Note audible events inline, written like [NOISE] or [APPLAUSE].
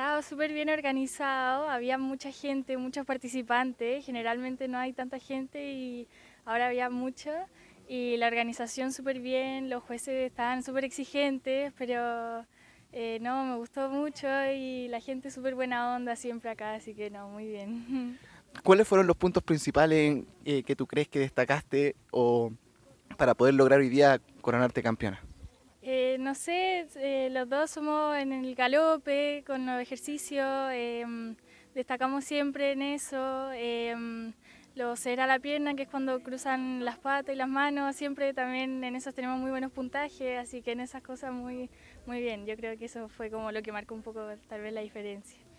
Estaba súper bien organizado, había mucha gente, muchos participantes, generalmente no hay tanta gente y ahora había mucho y la organización súper bien, los jueces estaban súper exigentes, pero eh, no, me gustó mucho y la gente súper buena onda siempre acá, así que no, muy bien. [LAUGHS] ¿Cuáles fueron los puntos principales eh, que tú crees que destacaste o para poder lograr hoy día coronarte campeona? Eh, no sé, eh, los dos somos en el galope, con los ejercicios, em, destacamos siempre en eso. Em, lo será la pierna, que es cuando cruzan las patas y las manos, siempre también en eso tenemos muy buenos puntajes, así que en esas cosas muy, muy bien. Yo creo que eso fue como lo que marcó un poco tal vez la diferencia.